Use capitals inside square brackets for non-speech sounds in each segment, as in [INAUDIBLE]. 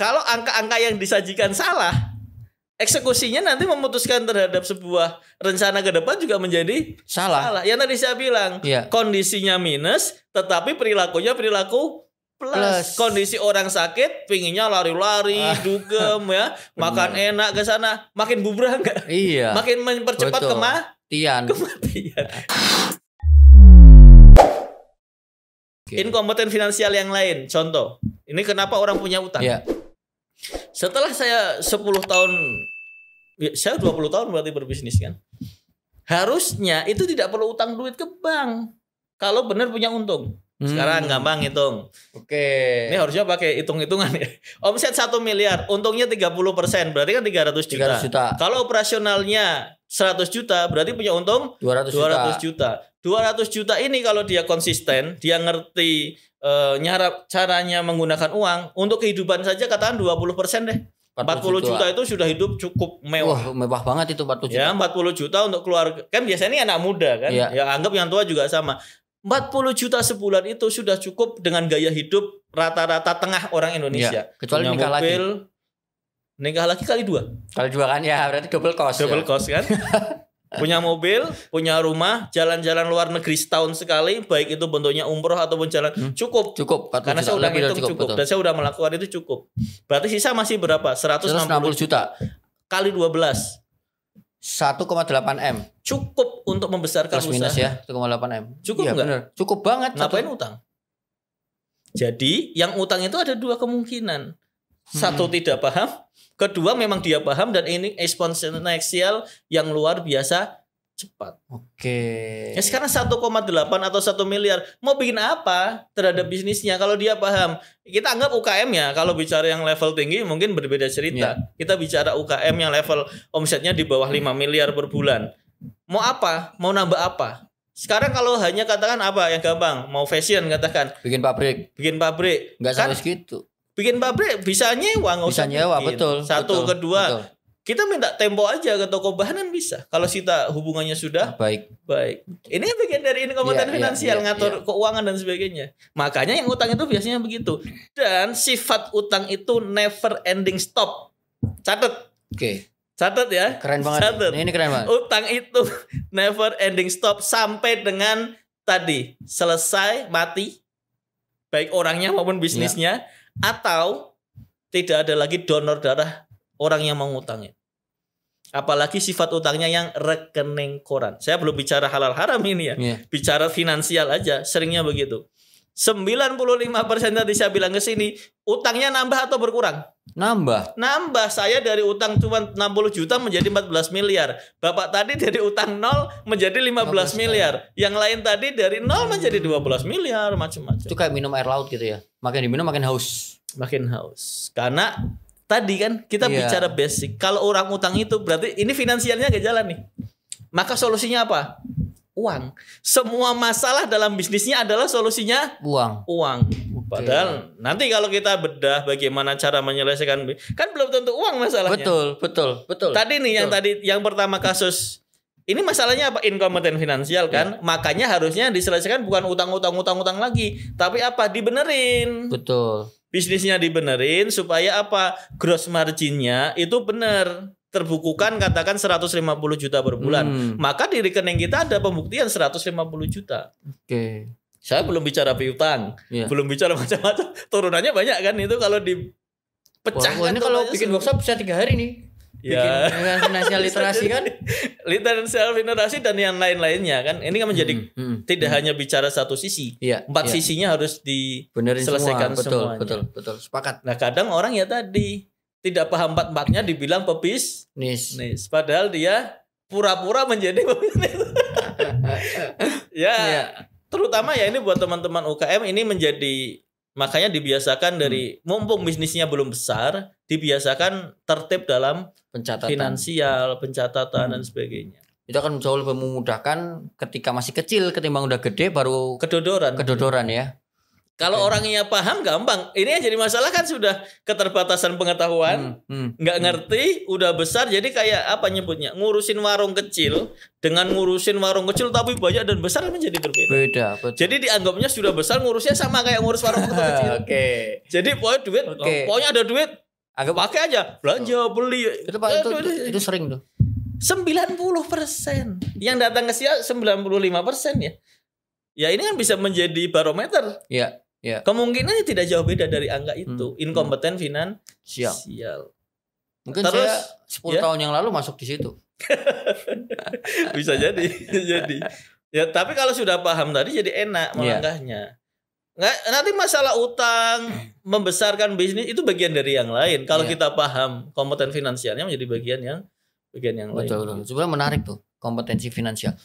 kalau angka-angka yang disajikan salah, eksekusinya nanti memutuskan terhadap sebuah rencana ke depan juga menjadi salah. salah. Yang tadi saya bilang, ya. kondisinya minus, tetapi perilakunya perilaku plus. plus. Kondisi orang sakit, pinginnya lari-lari, ah. dugem ya, [LAUGHS] makan Benar. enak ke sana, makin bubrah enggak? Iya. Makin mempercepat kematian. Kematian. Iya. Okay. Inkompeten finansial yang lain, contoh. Ini kenapa orang punya utang? Yeah setelah saya 10 tahun ya, saya 20 tahun berarti berbisnis kan. Harusnya itu tidak perlu utang duit ke bank kalau benar punya untung. Hmm. Sekarang hmm. gampang hitung. Oke. Ini harusnya pakai hitung-hitungan ya. [LAUGHS] Omset 1 miliar, untungnya 30 berarti kan 300 juta. 300 juta. Kalau operasionalnya 100 juta, berarti punya untung 200 juta. 200 juta. 200 juta ini kalau dia konsisten, dia ngerti uh, nyara caranya menggunakan uang untuk kehidupan saja katakan 20% deh. 40 juta. juta itu sudah hidup cukup mewah. Wah, mewah banget itu 40 juta. Ya, 40 juta untuk keluarga. Kan biasanya ini anak muda kan. Ya. ya anggap yang tua juga sama. 40 juta sebulan itu sudah cukup dengan gaya hidup rata-rata tengah orang Indonesia. Ya, kecuali Punya nikah mobil, lagi. Nikah lagi kali dua. Kali dua kan ya, berarti double cost. Double ya. cost kan? [LAUGHS] punya mobil, punya rumah, jalan-jalan luar negeri setahun sekali, baik itu bentuknya umroh ataupun jalan hmm. cukup. Cukup. Karena saya sudah hitung cukup, cukup. dan saya sudah melakukan itu cukup. Berarti sisa masih berapa? 160, 160 juta kali 12. 1,8 M. Cukup untuk membesarkan Plus minus usaha. ya, 1,8 M. Cukup ya, enggak? Bener. Cukup banget. Ngapain utang? Jadi, yang utang itu ada dua kemungkinan satu hmm. tidak paham, kedua memang dia paham dan ini eksponensial yang luar biasa cepat. Oke. Ya sekarang 1,8 atau 1 miliar mau bikin apa terhadap hmm. bisnisnya kalau dia paham. Kita anggap UKM ya kalau bicara yang level tinggi mungkin berbeda cerita. Yeah. Kita bicara UKM yang level omsetnya di bawah 5 miliar per bulan. Mau apa? Mau nambah apa? Sekarang kalau hanya katakan apa yang gampang, mau fashion katakan. Bikin pabrik. Bikin pabrik. Gak kan, sampai segitu bikin pabrik bisa nyewa nggak usah bisa nyewa bikin. betul satu betul, kedua betul. kita minta tempo aja ke toko bahanan bisa kalau kita hmm. hubungannya sudah ah, baik baik ini bagian dari inkompeten yeah, iya, finansial yeah, ngatur yeah. keuangan dan sebagainya makanya yang utang itu biasanya begitu dan sifat utang itu never ending stop catat oke okay. Catat ya. Keren banget. Catet. Ini keren banget. Utang itu [LAUGHS] never ending stop sampai dengan tadi selesai mati baik orangnya maupun iya. bisnisnya. Ya atau tidak ada lagi donor darah orang yang mengutangnya. Apalagi sifat utangnya yang rekening koran. Saya belum bicara halal haram ini ya. Yeah. Bicara finansial aja, seringnya begitu. 95% tadi saya bilang ke sini, utangnya nambah atau berkurang? Nambah. Nambah. Saya dari utang cuma 60 juta menjadi 14 miliar. Bapak tadi dari utang nol menjadi 15, belas miliar. Yang lain tadi dari nol menjadi 12 miliar, macam-macam. Itu kayak minum air laut gitu ya. Makin diminum makin haus. Makin haus. Karena tadi kan kita iya. bicara basic. Kalau orang utang itu berarti ini finansialnya gak jalan nih. Maka solusinya apa? uang. Semua masalah dalam bisnisnya adalah solusinya uang. Uang. Okay. Padahal nanti kalau kita bedah bagaimana cara menyelesaikan kan belum tentu uang masalahnya. Betul, betul, betul. Tadi nih betul. yang tadi yang pertama kasus ini masalahnya apa inkompeten finansial kan? Ya. Makanya harusnya diselesaikan bukan utang-utang utang-utang lagi, tapi apa dibenerin. Betul. Bisnisnya dibenerin supaya apa? Gross marginnya itu benar terbukukan katakan 150 juta per bulan, hmm. maka di rekening kita ada pembuktian 150 juta. Oke. Okay. Saya belum bicara piutang, yeah. belum bicara macam-macam. Turunannya banyak kan itu kalau di pecah kan kalau bikin workshop bisa tiga hari nih. Ya. Bikin finansial literasi kan? [LAUGHS] Literasial literasi dan yang lain-lainnya kan. Ini kan menjadi hmm, hmm, hmm. tidak hmm. hanya bicara satu sisi. Ya, Empat ya. sisinya harus diselesaikan semua. Betul, semuanya. betul, betul, betul. Sepakat. Nah, kadang orang ya tadi tidak paham empat empatnya dibilang pebis nis. nis. Padahal dia pura-pura menjadi nis. [LAUGHS] ya, ya, terutama ya ini buat teman-teman UKM ini menjadi makanya dibiasakan dari hmm. mumpung bisnisnya belum besar, dibiasakan tertib dalam pencatatan finansial, pencatatan hmm. dan sebagainya. Itu akan jauh lebih memudahkan ketika masih kecil ketimbang udah gede baru kedodoran. Kedodoran ya. Kalau okay. orangnya paham gampang. Ini yang jadi masalah kan sudah keterbatasan pengetahuan, hmm, hmm. nggak hmm, hmm, ngerti, udah besar. Jadi kayak apa nyebutnya ngurusin warung kecil dengan ngurusin warung kecil tapi banyak dan besar menjadi berbeda. Beda. Jadi dianggapnya sudah besar ngurusnya sama kayak ngurus warung kecil. [LAUGHS] Oke. Okay. Jadi pokoknya duit, okay. Oh, pokoknya ada duit, agak pakai aja belanja oh. beli. Itu, sering itu, itu, itu sering tuh. 90% yang datang ke lima 95% ya. Ya ini kan bisa menjadi barometer. Iya Ya. Kemungkinannya tidak jauh beda dari angka hmm. itu. Hmm. Inkompeten finan sial. sial. Mungkin Terus, saya 10 ya? tahun yang lalu masuk di situ. [LAUGHS] Bisa jadi, jadi. Ya, tapi kalau sudah paham tadi jadi enak iya. melangkahnya. Yeah. nanti masalah utang, [CLEARS THROAT] membesarkan bisnis itu bagian dari yang lain. Kalau iya. kita paham kompeten finansialnya menjadi bagian yang bagian yang lain. Sebenarnya menarik tuh kompetensi finansial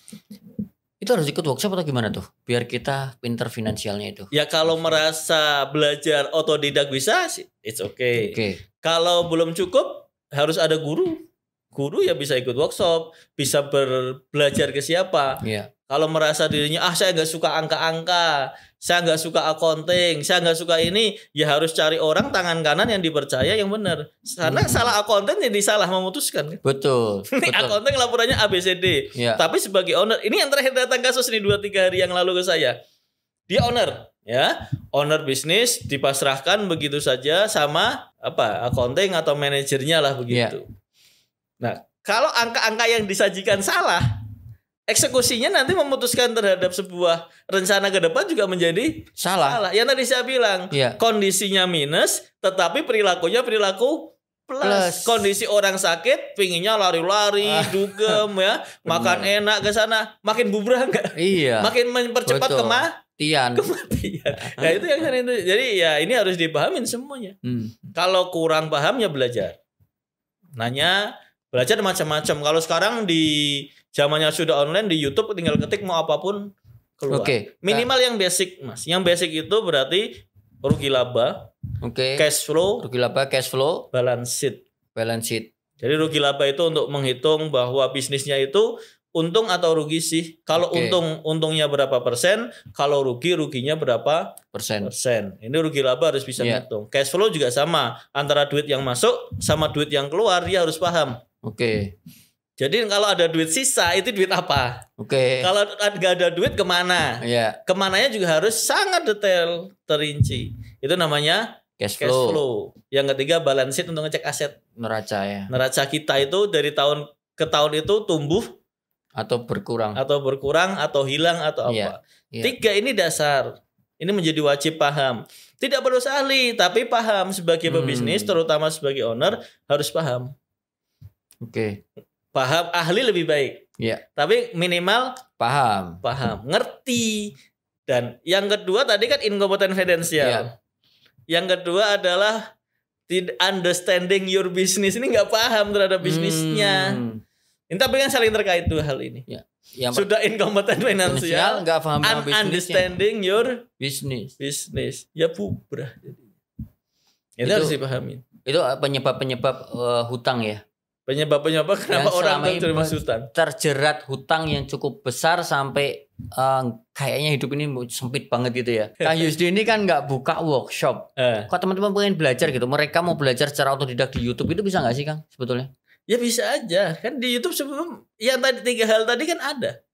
itu harus ikut workshop atau gimana tuh biar kita pinter finansialnya itu ya kalau merasa belajar otodidak bisa it's okay, okay. kalau belum cukup harus ada guru guru ya bisa ikut workshop bisa belajar ke siapa yeah. kalau merasa dirinya ah saya nggak suka angka-angka saya nggak suka accounting, saya nggak suka ini, ya harus cari orang tangan kanan yang dipercaya yang benar. Karena hmm. salah accounting jadi salah memutuskan. [LAUGHS] Betul. [LAUGHS] ini betul. accounting laporannya ABCD. Ya. Tapi sebagai owner, ini yang terakhir datang kasus ini 2 3 hari yang lalu ke saya. Dia owner, ya. Owner bisnis dipasrahkan begitu saja sama apa? accounting atau manajernya lah ya. begitu. Ya. Nah, kalau angka-angka yang disajikan salah, eksekusinya nanti memutuskan terhadap sebuah rencana ke depan juga menjadi salah. salah. Yang tadi saya bilang, yeah. kondisinya minus tetapi perilakunya perilaku plus. plus. Kondisi orang sakit pinginnya lari-lari, ah. dugem ya, [LAUGHS] makan enak ke sana, makin bubrah enggak? Iya. [LAUGHS] Makin mempercepat kemah Tian. Kematian. Nah itu yang kan itu. Jadi ya ini harus dipahamin semuanya. Hmm. Kalau kurang pahamnya belajar. Nanya, belajar macam-macam. Kalau sekarang di zamannya sudah online di YouTube tinggal ketik mau apapun keluar. Okay. Minimal yang basic, Mas. Yang basic itu berarti rugi laba, oke, okay. cash flow, rugi laba, cash flow, balance sheet. Balance sheet. Jadi rugi laba itu untuk menghitung bahwa bisnisnya itu untung atau rugi sih. Kalau okay. untung untungnya berapa persen, kalau rugi ruginya berapa persen. persen. Ini rugi laba harus bisa yeah. ngitung. Cash flow juga sama, antara duit yang masuk sama duit yang keluar dia harus paham. Oke. Okay. Jadi kalau ada duit sisa itu duit apa? Oke. Okay. Kalau kan nggak ada duit kemana? Iya. Yeah. Kemananya juga harus sangat detail terinci. Itu namanya cash flow. Cash flow. Yang ketiga balance sheet untuk ngecek aset neraca ya. Neraca kita itu dari tahun ke tahun itu tumbuh atau berkurang atau berkurang atau hilang atau iya. apa. Yeah. Yeah. Tiga ini dasar. Ini menjadi wajib paham. Tidak perlu ahli, tapi paham sebagai pebisnis, hmm. terutama sebagai owner harus paham. Oke. Okay. Paham ahli lebih baik. Iya. Yeah. Tapi minimal paham. Paham, ngerti. Dan yang kedua tadi kan inkompeten finansial. Yeah. Yang kedua adalah did understanding your business ini nggak paham terhadap bisnisnya. Hmm. Ini tapi kan saling terkait tuh hal ini. Ya. Yang Sudah inkompeten finansial, nggak paham un understanding your business. Business. Ya pubrah jadi. Itu, itu harus dipahami. Itu penyebab-penyebab uh, hutang ya. Penyebab-penyebab kenapa yang orang itu terima hutang? Terjerat hutang yang cukup besar sampai uh, kayaknya hidup ini sempit banget gitu ya. [LAUGHS] Kang Yusdi ini kan nggak buka workshop. Eh. Kok teman-teman pengen belajar gitu? Mereka mau belajar secara otodidak di YouTube itu bisa nggak sih Kang sebetulnya? Ya bisa aja kan di YouTube sebelum yang tadi tiga hal tadi kan ada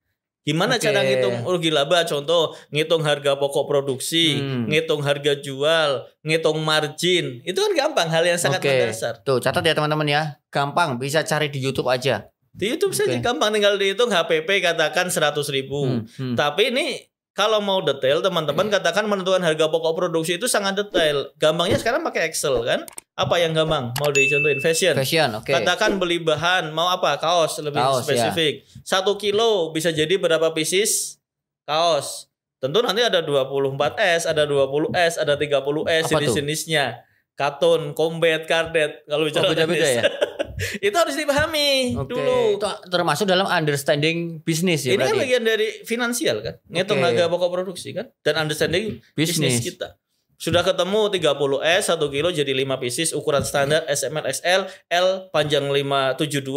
Gimana okay. cara ngitung rugi oh, laba? Contoh, ngitung harga pokok produksi, hmm. ngitung harga jual, ngitung margin. Itu kan gampang, hal yang sangat okay. mendasar. Tuh, catat ya teman-teman ya. Gampang, bisa cari di YouTube aja. Di YouTube okay. saja gampang tinggal dihitung HPP katakan 100 ribu. Hmm. Hmm. Tapi ini kalau mau detail teman-teman iya. katakan menentukan harga pokok produksi itu sangat detail. Gampangnya sekarang pakai Excel kan? Apa yang gampang? Mau dicontohin fashion. Fashion, oke. Okay. Katakan beli bahan, mau apa? Kaos lebih kaos, ya. spesifik. Ya. Satu kilo bisa jadi berapa pieces kaos? Tentu nanti ada 24S, ada 20S, ada 30S jenis-jenisnya. Katun, combat, kardet. Kalau bicara oh, beda-beda ya. [LAUGHS] [LAUGHS] itu harus dipahami okay. dulu. Itu termasuk dalam understanding bisnis ya. Ini kan bagian dari finansial kan, ngitung okay. harga pokok produksi kan, dan understanding bisnis kita. Sudah ketemu 30S 1 kilo jadi 5 pieces ukuran standar SML XL L panjang 572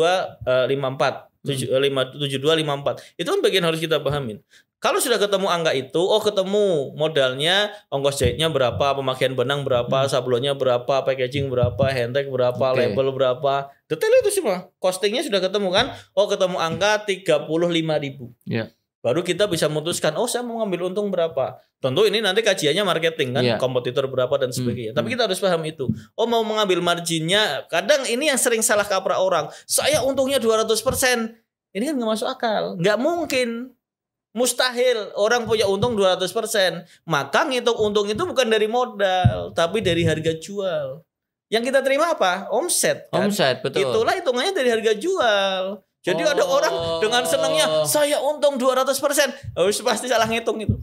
lima 54 eh, hmm. eh, tujuh dua lima empat itu kan bagian harus kita pahamin kalau sudah ketemu angka itu oh ketemu modalnya ongkos jahitnya berapa pemakaian benang berapa hmm. sablonnya berapa packaging berapa handtag berapa okay. label berapa Detail itu semua. Costingnya sudah ketemu kan? Oh ketemu angka lima ribu. ya. Baru kita bisa memutuskan, oh saya mau ngambil untung berapa. Tentu ini nanti kajiannya marketing kan, ya. kompetitor berapa dan hmm, sebagainya. Hmm. Tapi kita harus paham itu. Oh mau mengambil marginnya, kadang ini yang sering salah kaprah orang. Saya untungnya 200%. Ini kan nggak masuk akal. Nggak mungkin. Mustahil orang punya untung 200%. Maka ngitung untung itu bukan dari modal, tapi dari harga jual. Yang kita terima apa? Omset. Kan? Omset, betul. Itulah hitungannya dari harga jual. Jadi oh. ada orang dengan senangnya saya untung 200%. Harus pasti salah ngitung itu.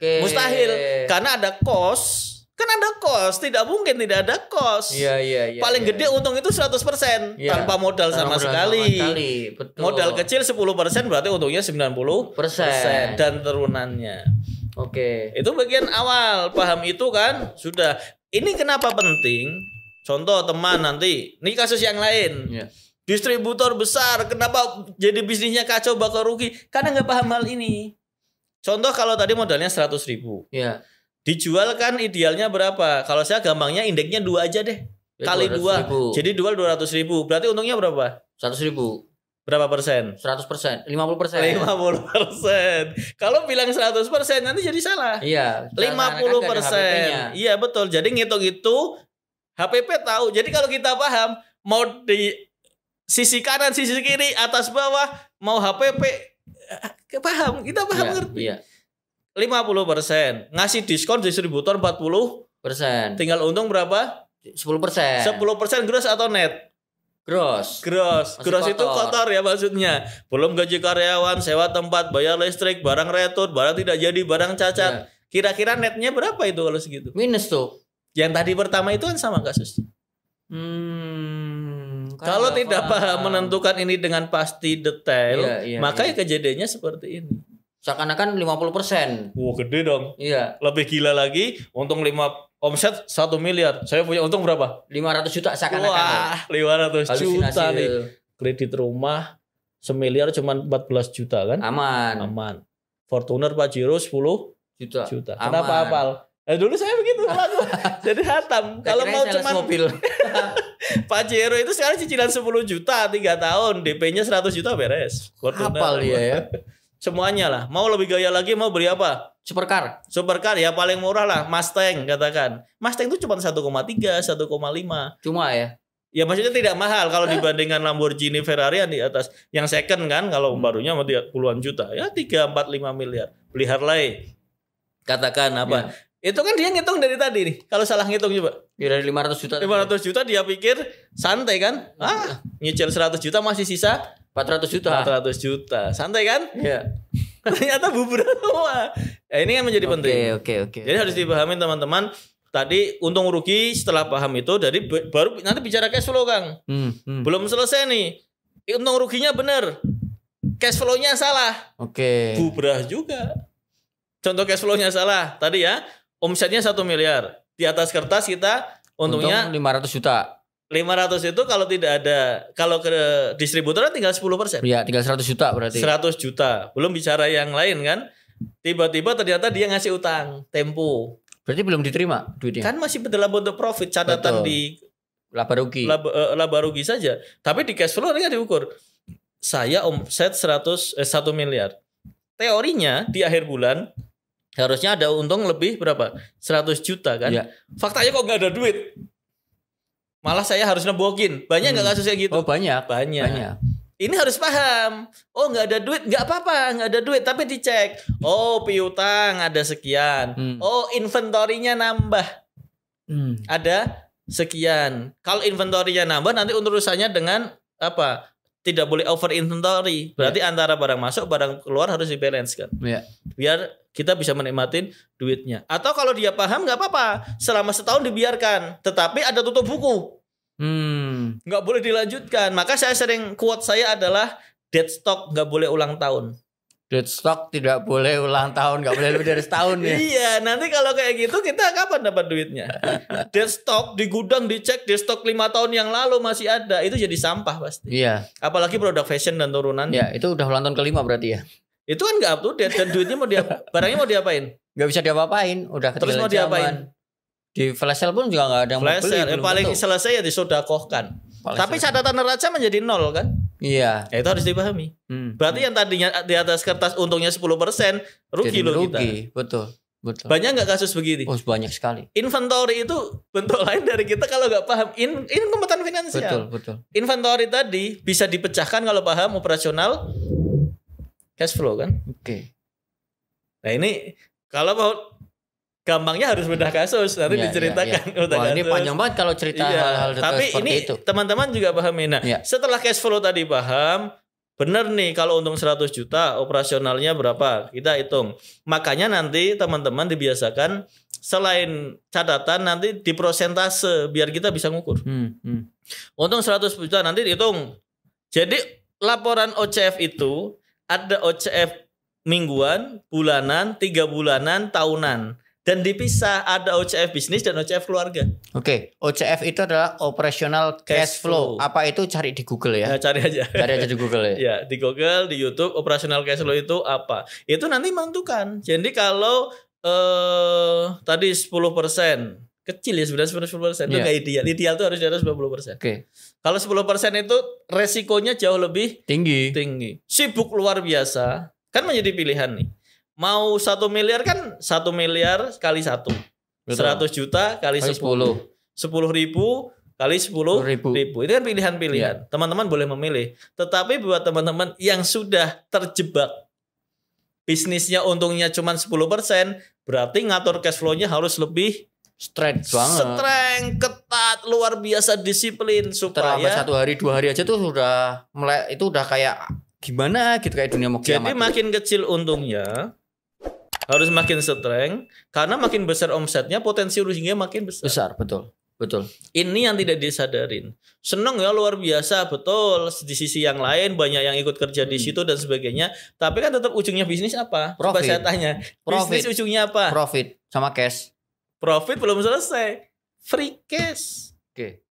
Okay. Mustahil karena ada cost Kan ada cost, tidak mungkin tidak ada cost. Iya, iya, iya. Paling ya, gede iya. untung itu 100% ya. tanpa modal tanpa sama modal sekali. Sama sekali. Betul. Modal kecil 10% berarti untungnya 90% persen. dan turunannya. Oke. Okay. Itu bagian awal, paham itu kan? Sudah. Ini kenapa penting? Contoh teman nanti, ini kasus yang lain. Yeah. Distributor besar, kenapa jadi bisnisnya kacau bakal rugi? Karena nggak paham hal ini. Contoh kalau tadi modalnya seratus ribu. Yeah. Dijual kan idealnya berapa? Kalau saya gampangnya indeksnya dua aja deh. Ya, kali dua. Jadi dua ratus ribu. Berarti untungnya berapa? Seratus ribu. Berapa persen? Seratus persen. Lima puluh persen. Lima puluh persen. Kalau bilang seratus persen nanti jadi salah. Iya. Lima puluh persen. Iya betul. Jadi ngitung itu HPP tahu. Jadi kalau kita paham mau di sisi kanan, sisi kiri, atas bawah, mau HPP eh, paham, kita paham ya, ngerti. Iya. 50 persen ngasih diskon distributor 40 persen tinggal untung berapa 10 persen 10 persen gross atau net gross gross Masih gross kotor. itu kotor ya maksudnya belum gaji karyawan sewa tempat bayar listrik barang retur barang tidak jadi barang cacat iya. kira-kira netnya berapa itu kalau segitu minus tuh yang tadi pertama itu kan sama kasus. Hmm, kalau tidak paham menentukan ini dengan pasti detail, iya, iya, maka iya. Ya kejadiannya seperti ini. Seakan-akan 50%. Wah, gede dong. Iya. Lebih gila lagi, untung lima omset satu miliar. Saya punya untung berapa? 500 juta seakan-akan. Wah, 500 juta nih. Kredit rumah semiliar cuma 14 juta kan? Aman. Aman. Fortuner Pajero 10 juta. juta. Aman. Kenapa apal? Eh, dulu saya jadi hatam. Kalau mau cuma mobil. [LAUGHS] Pajero itu sekarang cicilan 10 juta tiga tahun, DP-nya 100 juta beres. Kapal Hafal dia ya. Semuanya lah. Mau lebih gaya lagi mau beli apa? Supercar. Supercar ya paling murah lah, Mustang katakan. Mustang itu cuma 1,3, 1,5. Cuma ya. Ya maksudnya tidak mahal kalau dibandingkan Lamborghini, Ferrari yang di atas. Yang second kan kalau barunya puluhan juta. Ya tiga empat lima miliar. Beli Harley. Katakan apa? Ya. Itu kan dia ngitung dari tadi nih. Kalau salah ngitung coba. Ya dari 500 juta. 500 juta dia pikir santai kan? Iya. Ah, nyicil 100 juta masih sisa 400 juta. 400 juta. Santai kan? Iya. [LAUGHS] Ternyata bubur semua. Ya, ini yang menjadi penting. Oke, oke, oke. Jadi harus dipahami teman-teman tadi untung rugi setelah paham itu dari baru nanti bicara cash flow Kang. Hmm, hmm. Belum selesai nih. Untung ruginya benar. Cash flow-nya salah. Oke. Okay. Bubrah juga. Contoh cash flow-nya salah tadi ya omsetnya satu miliar. Di atas kertas kita untungnya lima ratus juta. 500 itu kalau tidak ada kalau ke distributor tinggal 10 persen. Iya, tinggal 100 juta berarti. 100 juta. Belum bicara yang lain kan. Tiba-tiba ternyata dia ngasih utang tempo. Berarti belum diterima duitnya. Kan masih dalam bentuk profit catatan Betul. di laba rugi. Laba, uh, laba rugi saja. Tapi di cash flow ini diukur. Saya omset 100 eh, 1 miliar. Teorinya di akhir bulan Harusnya ada untung lebih berapa? 100 juta kan? Ya. Faktanya kok nggak ada duit. Malah saya harus nebokin. Banyak nggak hmm. kasus gitu? Oh banyak. Banyak. banyak. Ini harus paham. Oh nggak ada duit, nggak apa-apa, nggak ada duit. Tapi dicek. Oh piutang ada sekian. Hmm. Oh inventorinya nambah. Hmm. Ada sekian. Kalau inventorinya nambah nanti urusannya dengan apa? tidak boleh over inventory. Iya. Berarti yeah. antara barang masuk barang keluar harus dibalance kan. Yeah. Biar kita bisa menikmati duitnya. Atau kalau dia paham nggak apa-apa, selama setahun dibiarkan. Tetapi ada tutup buku. Hmm. Nggak boleh dilanjutkan. Maka saya sering quote saya adalah dead stock nggak boleh ulang tahun. Deadstock tidak boleh ulang tahun, nggak boleh lebih dari setahun ya. iya, nanti kalau kayak gitu kita kapan dapat duitnya? Deadstock di gudang dicek deadstock lima tahun yang lalu masih ada, itu jadi sampah pasti. Iya. Apalagi produk fashion dan turunan. Iya, itu udah ulang tahun kelima berarti ya. Itu kan nggak up to date dan duitnya mau dia barangnya mau diapain? Gak bisa diapa-apain, udah Terus mau diapain? Di flash sale pun juga nggak ada yang flash mau Sale. Eh, paling tentu. selesai ya disodakohkan. Paling Tapi catatan neraca menjadi nol kan? Iya. Ya, itu harus dipahami. Hmm. Berarti hmm. yang tadinya di atas kertas untungnya 10% rugi Jadi loh rugi, kita. betul. Betul. Banyak nggak kasus begini? Oh, banyak sekali. Inventory itu bentuk lain dari kita kalau nggak paham in inkompetan finansial. Betul, betul. Inventory tadi bisa dipecahkan kalau paham operasional cash flow kan? Oke. Okay. Nah, ini kalau gampangnya harus bedah kasus nanti ya, diceritakan ya, ya. Wah, kasus. ini panjang banget kalau cerita ya. hal-hal tapi ini teman-teman juga paham nah ya. setelah cash flow tadi paham benar nih kalau untung 100 juta operasionalnya berapa kita hitung makanya nanti teman-teman dibiasakan selain catatan nanti di prosentase biar kita bisa ngukur hmm, hmm. untung 100 juta nanti dihitung jadi laporan OCF itu ada OCF mingguan, bulanan, tiga bulanan, tahunan dan dipisah ada OCF bisnis dan OCF keluarga. Oke, okay. OCF itu adalah operational cash, cash flow. flow. Apa itu cari di Google ya? Nah, cari aja. Cari aja di Google ya. [LAUGHS] ya, di Google, di YouTube operational cash flow itu apa? Itu nanti menentukan. Jadi kalau eh tadi 10% kecil ya sebenarnya 10% yeah. itu ya. nggak ideal. Ideal itu harus di atas 20%. Oke. Okay. Kalau 10% itu resikonya jauh lebih tinggi. Tinggi. Sibuk luar biasa, kan menjadi pilihan nih mau satu miliar kan satu miliar kali satu. Seratus juta kali sepuluh. Sepuluh ribu kali sepuluh ribu. ribu. Itu kan pilihan-pilihan. Iya. Teman-teman boleh memilih. Tetapi buat teman-teman yang sudah terjebak bisnisnya untungnya cuma sepuluh persen, berarti ngatur cash flow-nya harus lebih strength banget. Strength ketat, luar biasa disiplin supaya Terlambat satu hari dua hari aja tuh sudah melek itu udah kayak gimana gitu kayak dunia mau kiamat. Jadi makin kecil untungnya, harus makin strength karena makin besar omsetnya potensi ruginya makin besar. Besar, betul. Betul. Ini yang tidak disadarin. Seneng ya luar biasa, betul. Di sisi yang lain banyak yang ikut kerja di hmm. situ dan sebagainya. Tapi kan tetap ujungnya bisnis apa? Profit. Coba saya tanya. Profit. Bisnis ujungnya apa? Profit sama cash. Profit belum selesai. Free cash. Oke. Okay.